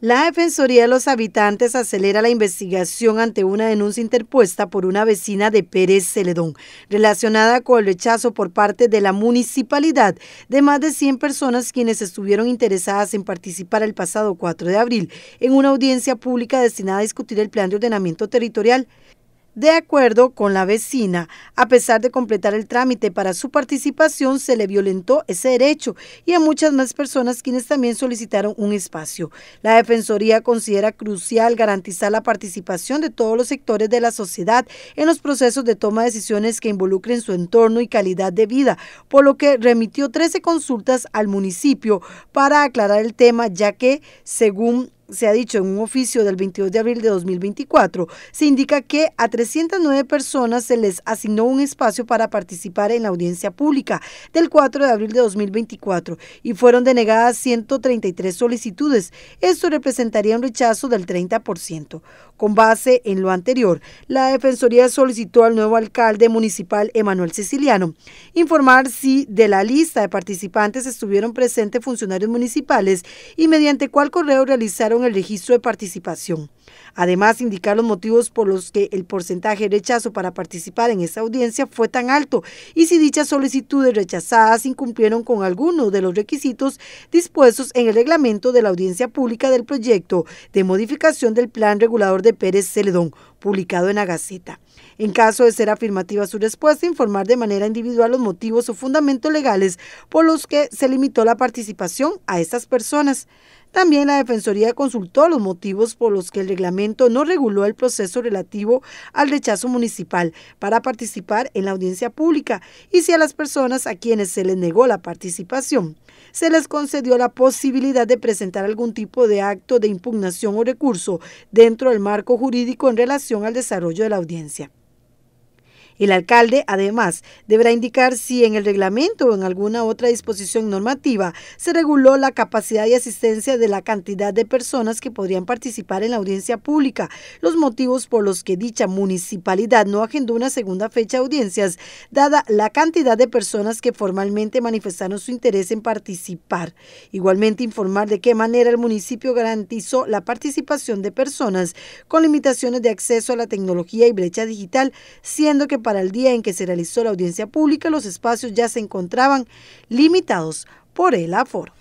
La Defensoría de los Habitantes acelera la investigación ante una denuncia interpuesta por una vecina de Pérez Celedón, relacionada con el rechazo por parte de la municipalidad de más de 100 personas quienes estuvieron interesadas en participar el pasado 4 de abril en una audiencia pública destinada a discutir el plan de ordenamiento territorial. De acuerdo con la vecina, a pesar de completar el trámite para su participación, se le violentó ese derecho y a muchas más personas quienes también solicitaron un espacio. La Defensoría considera crucial garantizar la participación de todos los sectores de la sociedad en los procesos de toma de decisiones que involucren su entorno y calidad de vida, por lo que remitió 13 consultas al municipio para aclarar el tema, ya que, según se ha dicho en un oficio del 22 de abril de 2024, se indica que a 309 personas se les asignó un espacio para participar en la audiencia pública del 4 de abril de 2024 y fueron denegadas 133 solicitudes. Esto representaría un rechazo del 30%. Con base en lo anterior, la Defensoría solicitó al nuevo alcalde municipal Emanuel Siciliano informar si de la lista de participantes estuvieron presentes funcionarios municipales y mediante cuál correo realizaron el registro de participación. Además, indicar los motivos por los que el porcentaje de rechazo para participar en esta audiencia fue tan alto y si dichas solicitudes rechazadas incumplieron con alguno de los requisitos dispuestos en el reglamento de la audiencia pública del proyecto de modificación del plan regulador de Pérez Celedón, publicado en la Gaceta. En caso de ser afirmativa su respuesta, informar de manera individual los motivos o fundamentos legales por los que se limitó la participación a estas personas. También la Defensoría consultó los motivos por los que el reglamento no reguló el proceso relativo al rechazo municipal para participar en la audiencia pública y si a las personas a quienes se les negó la participación se les concedió la posibilidad de presentar algún tipo de acto de impugnación o recurso dentro del marco jurídico en relación al desarrollo de la audiencia. El alcalde, además, deberá indicar si en el reglamento o en alguna otra disposición normativa se reguló la capacidad y asistencia de la cantidad de personas que podrían participar en la audiencia pública, los motivos por los que dicha municipalidad no agendó una segunda fecha de audiencias, dada la cantidad de personas que formalmente manifestaron su interés en participar. Igualmente, informar de qué manera el municipio garantizó la participación de personas con limitaciones de acceso a la tecnología y brecha digital, siendo que para el día en que se realizó la audiencia pública, los espacios ya se encontraban limitados por el aforo.